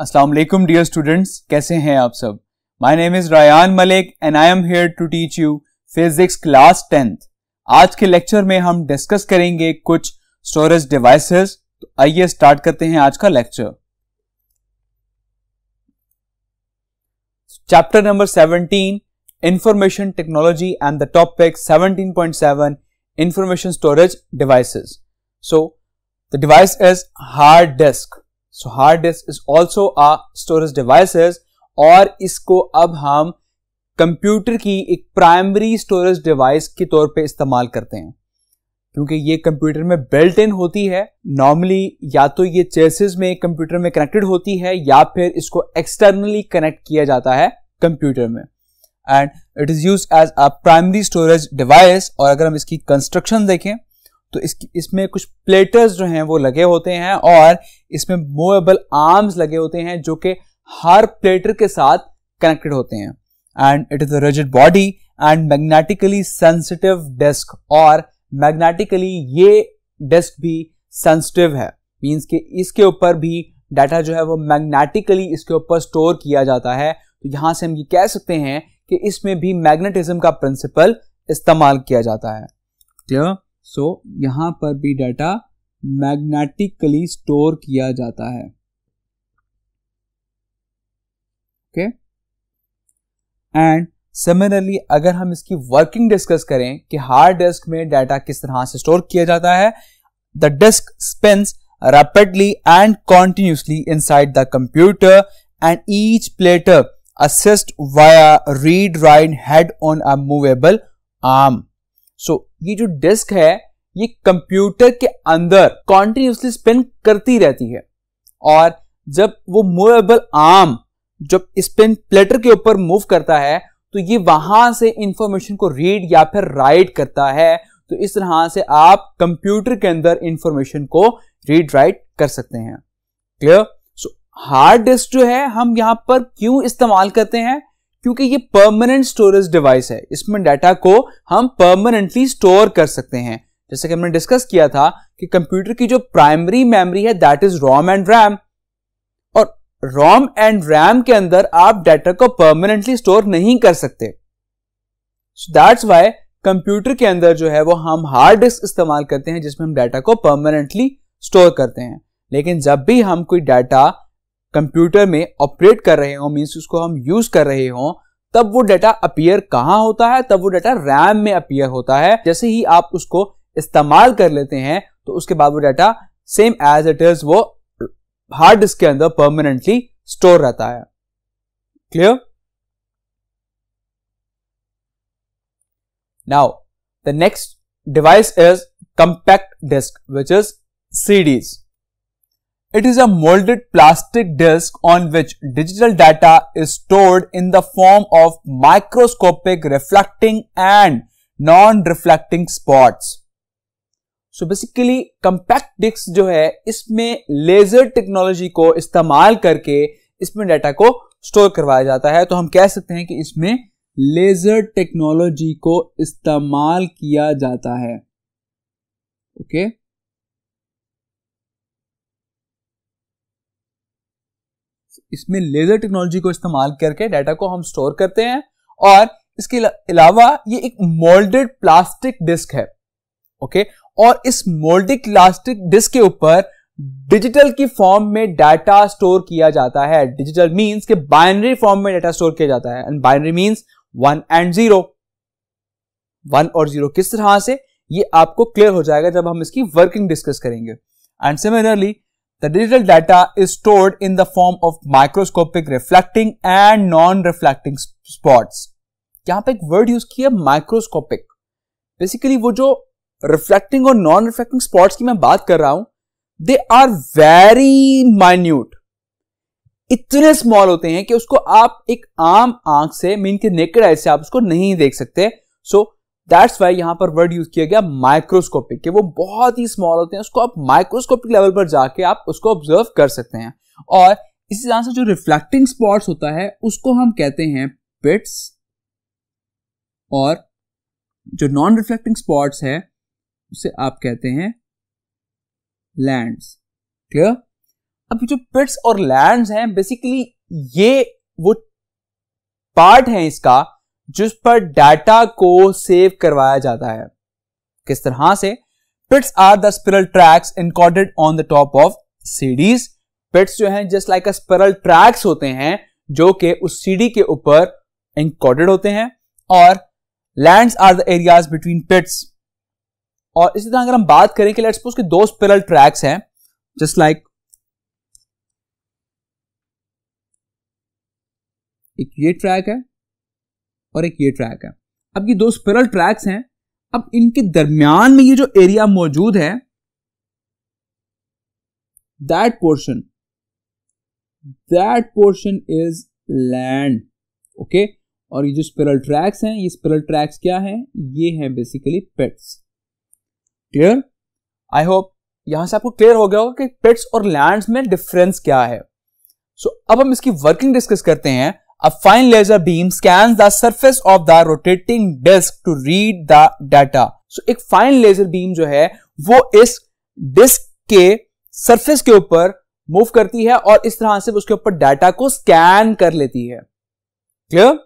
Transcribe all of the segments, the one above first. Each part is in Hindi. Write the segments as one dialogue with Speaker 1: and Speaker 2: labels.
Speaker 1: अस्सलाम वालेकुम डियर स्टूडेंट्स कैसे हैं आप सब my name is Rayan Malik and I am here to teach you physics class tenth आज के लेक्चर में हम डिस्कस करेंगे कुछ स्टोरेज डिवाइसेस तो आइए स्टार्ट करते हैं आज का lecture chapter number 17 information technology and the topic 17.7 information storage devices so the device is hard disk so hard disk is also a storage devices और इसको अब हम कंप्यूटर की एक प्राइमरी स्टोरेज डिवाइस के तौर पे इस्तेमाल करते हैं क्योंकि ये कंप्यूटर में बेल्ट इन होती है नॉर्मली या तो ये चेसिस में कंप्यूटर में कनेक्टेड होती है या फिर इसको एक्सटर्नली कनेक्ट किया जाता है कंप्यूटर में and it is use as a primary storage device और अगर हम इसकी कंस्ट्रक्शन देखें तो इस इसमें कुछ प्लेटर्स जो हैं वो लगे होते हैं और इसमें मूवेबल आर्म्स लगे होते हैं जो कि हर प्लेटर के साथ कनेक्टेड होते हैं and it is a rigid body and magnetically sensitive desk और मैग्नेटिकली ये डेस्क भी सेंसिटिव है मीन्स कि इसके ऊपर भी डाटा जो है वो मैग्नेटिकली इसके ऊपर स्टोर किया जाता है तो यहां से हम ये कह सकते हैं कि इसमें भी मैग्नेटिज्म का प्रिंसिपल इस्तेमाल किया जाता है क्लियर सो so, यहाँ पर भी डाटा मैग्नेटिकली स्टोर किया जाता है ओके एंड सिमिलरली अगर हम इसकी वर्किंग डिस्कस करें कि हार्ड डिस्क में डाटा किस तरह से स्टोर किया जाता है the disk spins rapidly and continuously inside the computer and each platter assist via read write head on a movable arm so ये जो डिस्क है ये कंप्यूटर के अंदर कॉन्टिन्यूसली स्पिन करती रहती है और जब वो मूवेबल आर्म जब स्पिन प्लेटर के ऊपर मूव करता है तो ये वहां से इंफॉर्मेशन को रीड या फिर राइट करता है तो इस तरह से आप कंप्यूटर के अंदर इंफॉर्मेशन को रीड राइट कर सकते हैं क्लियर सो हार्ड डिस्क जो है हम यहां पर क्यों इस्तेमाल करते हैं क्योंकि ये परमानेंट स्टोरेज डिवाइस है इसमें डाटा को हम परमानेंटली स्टोर कर सकते हैं जैसे कि हमने डिस्कस किया था कि कंप्यूटर की जो प्राइमरी मेमोरी है that is ROM and RAM और रॉम एंड रैम के अंदर आप डाटा को परमानेंटली स्टोर नहीं कर सकते सो दैट्स वाई कंप्यूटर के अंदर जो है वो हम हार्ड डिस्क इस्तेमाल करते हैं जिसमें हम डाटा को परमानेंटली स्टोर करते हैं लेकिन जब भी हम कोई डाटा कंप्यूटर में ऑपरेट कर रहे हो मीन्स उसको हम यूज कर रहे हो तब वो डाटा अपियर कहाँ होता है तब वो डाटा रैम में अपियर होता है जैसे ही आप उसको इस्तेमाल कर लेते हैं तो उसके बाद वो data same as it is वो हार्ड डिस्क के अंदर परमानेंटली स्टोर रहता है clear now the next device is compact disk which is CDs It is a molded plastic disc on which digital data is stored in the form of microscopic reflecting and non-reflecting spots. So basically compact disk जो है इसमें laser technology को इस्तेमाल करके इसमें data को store करवाया जाता है तो हम कह सकते हैं कि इसमें laser technology को इस्तेमाल किया जाता है okay? इसमें लेजर टेक्नोलॉजी को इस्तेमाल करके डाटा को हम स्टोर करते हैं और इसके अलावा ये एक मोल्डेड प्लास्टिक डिस्क है ओके और इस मोल्डेड प्लास्टिक डिस्क के ऊपर डिजिटल की फॉर्म में डाटा स्टोर किया जाता है डिजिटल मींस के बाइनरी फॉर्म में डाटा स्टोर किया जाता है and binary means one and zero one और जीरो किस तरह से ये आपको क्लियर हो जाएगा जब हम इसकी वर्किंग डिस्कस करेंगे and similarly The digital data is stored in the form of microscopic reflecting and non-reflecting spots. यहाँ पे एक वर्ड यूज किया माइक्रोस्कोपिक बेसिकली वो जो रिफ्लेक्टिंग और नॉन रिफ्लेक्टिंग स्पॉट्स की मैं बात कर रहा हूं दे आर वेरी माइन्यूट इतने स्मॉल होते हैं कि उसको आप एक आम आंख से मीन के नेकेड आई से आप उसको नहीं देख सकते सो so, दैट्स वाई यहाँ पर वर्ड यूज किया गया माइक्रोस्कोपिक वो बहुत ही स्मॉल होते हैं उसको आप माइक्रोस्कोपिक लेवल पर जाके आप उसको ऑब्जर्व कर सकते हैं और इसी तरह से जो रिफ्लेक्टिंग स्पॉट्स होता है उसको हम कहते हैं पिट्स और जो नॉन रिफ्लेक्टिंग स्पॉट्स है उसे आप कहते हैं लैंड्स क्लियर अब जो पिट्स और लैंड्स हैं बेसिकली ये वो पार्ट है इसका जिस पर डाटा को सेव करवाया जाता है किस तरह से pits are the spiral tracks encoded on the top of CDs pits जो हैं just like a spiral tracks होते हैं जो कि उस सीडी के ऊपर इनकॉर्डेड होते हैं और lands are the areas between pits और इसी तरह अगर हम बात करें कि लेट्स के दो स्पिरल ट्रैक्स हैं जस्ट लाइक एक ये ट्रैक है और एक ये ट्रैक है अब ये दो स्पिरल ट्रैक्स हैं अब इनके दरमियान में ये जो एरिया मौजूद है that portion that portion is land okay और ये जो स्पिरल ट्रैक्स हैं ये स्पिरल ट्रैक्स क्या हैं ये हैं basically pits clear I hope यहां से आपको क्लियर हो गया होगा कि पेट्स और लैंड्स में डिफरेंस क्या है सो so, अब हम इसकी वर्किंग डिस्कस करते हैं A fine laser beam scans the surface of the rotating disk to read the data. So ek fine laser beam jo hai wo is disk ke surface ke upar move karti hai aur is tarah se uske upar data ko scan kar leti hai Clear?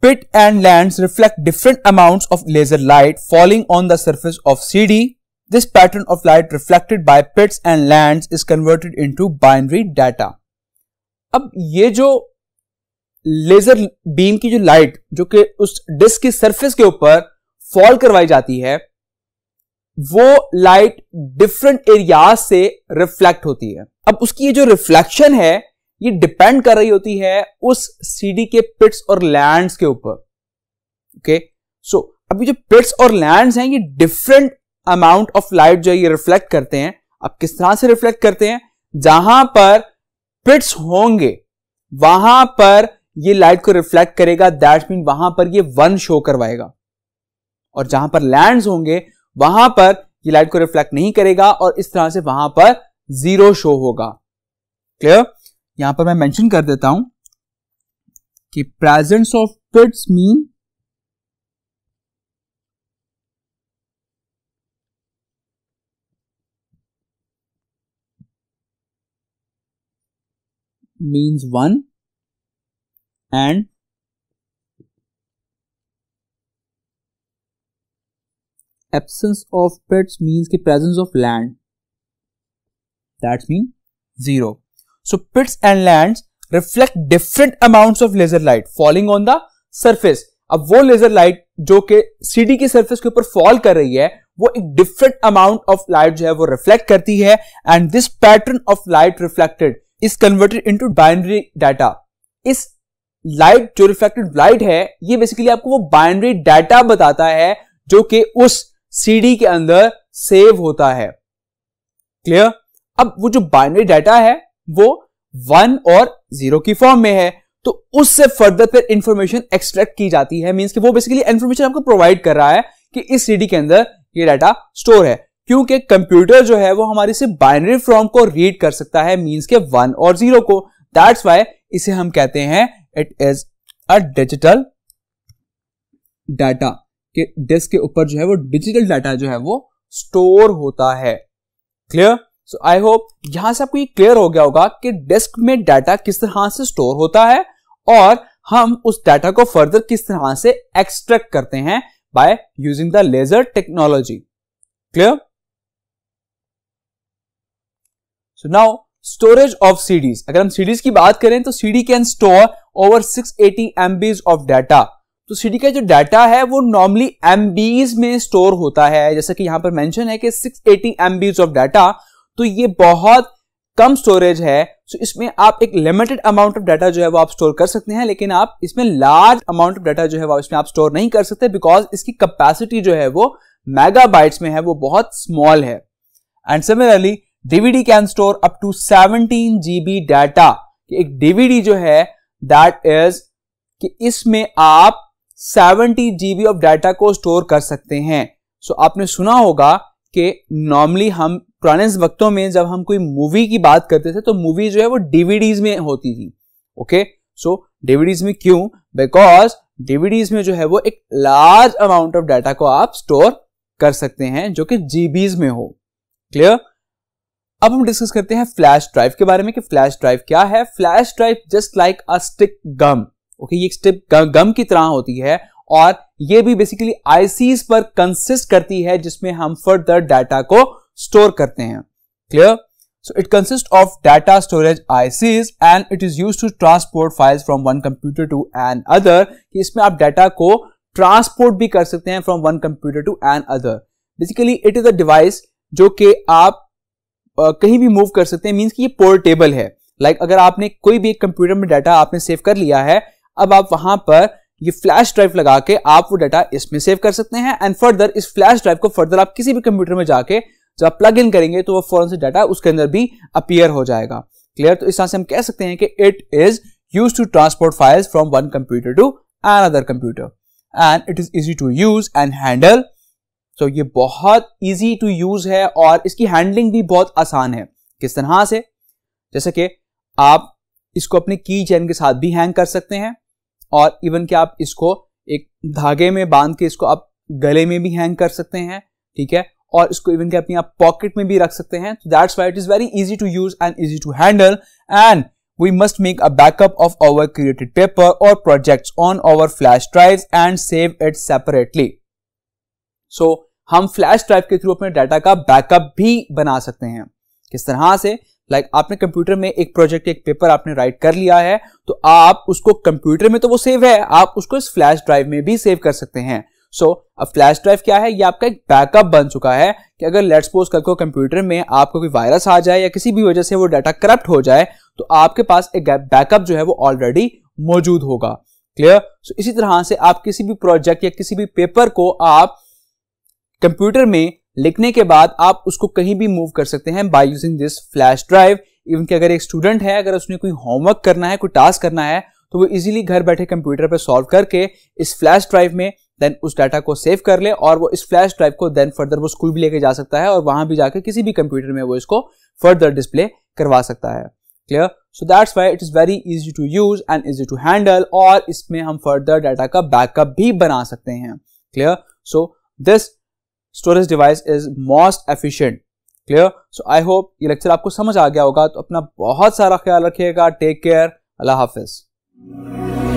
Speaker 1: Pit and lands reflect different amounts of laser light falling on the surface of CD. This pattern of light reflected by pits and lands is converted into binary data. अब ये जो लेजर बीम की जो लाइट जो कि उस डिस्क की सरफेस के ऊपर फॉल करवाई जाती है वो लाइट डिफरेंट एरिया से रिफ्लेक्ट होती है अब उसकी ये जो रिफ्लेक्शन है ये डिपेंड कर रही होती है उस सीडी के पिट्स और लैंड्स के ऊपर ओके सो अब ये जो पिट्स और लैंड्स हैं ये डिफरेंट अमाउंट ऑफ लाइट जो है ये रिफ्लेक्ट करते हैं अब किस तरह से रिफ्लेक्ट करते हैं जहां पर पिट्स होंगे वहां पर ये लाइट को रिफ्लेक्ट करेगा दैट मीन वहां पर ये वन शो करवाएगा और जहां पर लैंड्स होंगे वहां पर ये लाइट को रिफ्लेक्ट नहीं करेगा और इस तरह से वहां पर जीरो शो होगा क्लियर यहां पर मैं मेंशन कर देता हूं कि presence of pits mean means 1 and absence of pits means the presence of land that means 0 so pits and lands reflect different amounts of laser light falling on the surface अब वो लेजर लाइट जो कि सीडी की सरफेस के ऊपर फॉल कर रही है वो एक डिफरेंट अमाउंट ऑफ लाइट जो है वो रिफ्लेक्ट करती है and this pattern of light reflected converted converted into binary data इस लाइट जो रिफ्लेक्टेड लाइट है ये बेसिकली आपको वो बाइनरी डाटा बताता है जो कि उस सीडी के अंदर सेव होता है क्लियर अब वो जो बाइनरी डाटा है वो वन और जीरो की फॉर्म में है तो उससे फर्दर फिर इंफॉर्मेशन एक्सट्रैक्ट की जाती है मींस कि वो बेसिकली इंफॉर्मेशन आपको प्रोवाइड कर रहा है कि इस सीडी के अंदर ये डाटा स्टोर है क्योंकि कंप्यूटर जो है वो हमारे से बाइनरी फॉर्म को रीड कर सकता है मींस के वन और जीरो को दैट्स वाई इसे हम कहते हैं it is a digital data के डिस्क के ऊपर जो है वो डिजिटल डाटा जो है वो स्टोर होता है क्लियर सो आई होप यहां से आपको ये क्लियर हो गया होगा कि डिस्क में डाटा किस तरह से स्टोर होता है और हम उस डाटा को फर्दर किस तरह से एक्सट्रैक्ट करते हैं by using the laser technology clear so now storage of CDs अगर हम सीडीज की बात करें तो सीडी कैन स्टोर ओवर 680 एटी ऑफ डाटा तो सीडी का जो डाटा है वो नॉर्मली एमबीज में स्टोर होता है जैसा कि यहां पर मेंशन है कि 680 एटी ऑफ डाटा तो ये बहुत कम स्टोरेज है सो so इसमें आप एक लिमिटेड अमाउंट ऑफ डाटा जो है वो आप स्टोर कर सकते हैं लेकिन आप इसमें लार्ज अमाउंट ऑफ डाटा जो है वो इसमें आप स्टोर नहीं कर सकते बिकॉज इसकी कैपेसिटी जो है वो मेगाबाइट्स में है वो बहुत स्मॉल है and similarly DVD can store up to 17 GB data एक डीवीडी जो है दैट इज कि इसमें आप 70 जीबी ऑफ डाटा को स्टोर कर सकते हैं सो so, आपने सुना होगा कि नॉर्मली हम पुराने वक्तों में जब हम कोई मूवी की बात करते थे तो मूवी जो है वो डीवीडीज में होती थी ओके सो डीवीडीज में क्यों बिकॉज डीवीडीज में जो है वो एक लार्ज अमाउंट ऑफ डाटा को आप स्टोर कर सकते हैं जो कि जीबीज में हो क्लियर अब हम डिस्कस करते हैं फ्लैश ड्राइव के बारे में कि फ्लैश ड्राइव क्या है flash drive just like a stick gum okay ये स्टिक गम, की तरह होती है और ये भी बेसिकली आईसी पर कंसिस्ट करती है जिसमें हम फर्दर डाटा को स्टोर करते हैं clear so it consist of data storage IC and it is use to transport file from one computer to another कि इसमें आप डाटा को ट्रांसपोर्ट भी कर सकते हैं from one computer to another basically it is a device जो कि आप कहीं भी मूव कर सकते हैं मीन्स कि ये पोर्टेबल है लाइक like अगर आपने कोई भी एक कंप्यूटर में डाटा आपने सेव कर लिया है अब आप वहां पर ये फ्लैश ड्राइव लगा के आप वो डाटा इसमें सेव कर सकते हैं एंड फर्दर इस फ्लैश ड्राइव को फर्दर आप किसी भी कंप्यूटर में जाके जब आप प्लग इन करेंगे तो वो फॉरन से डाटा उसके अंदर भी अपियर हो जाएगा क्लियर तो इस तरह से हम कह सकते हैं कि it is use to transport files from one computer to another computer and it is easy to use and handle so so, ये बहुत ईजी टू यूज है और इसकी हैंडलिंग भी बहुत आसान है किस तरह से जैसे कि आप इसको अपने की चैन के साथ भी हैंग कर सकते हैं और इवन कि आप इसको एक धागे में बांध के इसको आप गले में भी हैंग कर सकते हैं ठीक है और इसको इवन के अपनी आप पॉकेट में भी रख सकते हैं that's why it is very easy to use and easy to handle and we must make a backup of our created paper और projects on our flash drives and save it separately So हम फ्लैश ड्राइव के थ्रू अपने डाटा का बैकअप भी बना सकते हैं किस तरह से लाइक like आपने कंप्यूटर में एक प्रोजेक्ट एक पेपर आपने राइट कर लिया है तो आप उसको कंप्यूटर में तो वो सेव है आप उसको इस फ्लैश ड्राइव में भी सेव कर सकते हैं सो so, अब फ्लैश ड्राइव क्या है ये आपका एक बैकअप बन चुका है कि अगर लेट्स सपोज कल को कंप्यूटर में आपको कोई वायरस आ जाए या किसी भी वजह से वो डाटा करप्ट हो जाए तो आपके पास एक बैकअप जो है वो ऑलरेडी मौजूद होगा क्लियर सो so, इसी तरह से आप किसी भी प्रोजेक्ट या किसी भी पेपर को आप कंप्यूटर में लिखने के बाद आप उसको कहीं भी मूव कर सकते हैं by using this flash drive even कि अगर एक स्टूडेंट है अगर उसने कोई होमवर्क करना है कोई टास्क करना है तो वो इजीली घर बैठे कंप्यूटर पर सॉल्व करके इस फ्लैश ड्राइव में देन उस डाटा को सेव कर ले और वो इस फ्लैश ड्राइव को देन फर्दर वो स्कूल भी लेके जा सकता है और वहां भी जाकर किसी भी कंप्यूटर में वो इसको फर्दर डिस्प्ले करवा सकता है clear so that's why it is very easy to use and easy to handle और इसमें हम फर्दर डाटा का बैकअप भी बना सकते हैं clear so this storage device is most efficient. Clear? So I hope ये lecture आपको समझ आ गया होगा तो अपना बहुत सारा ख्याल रखिएगा टेक केयर अल्लाह हाफिज़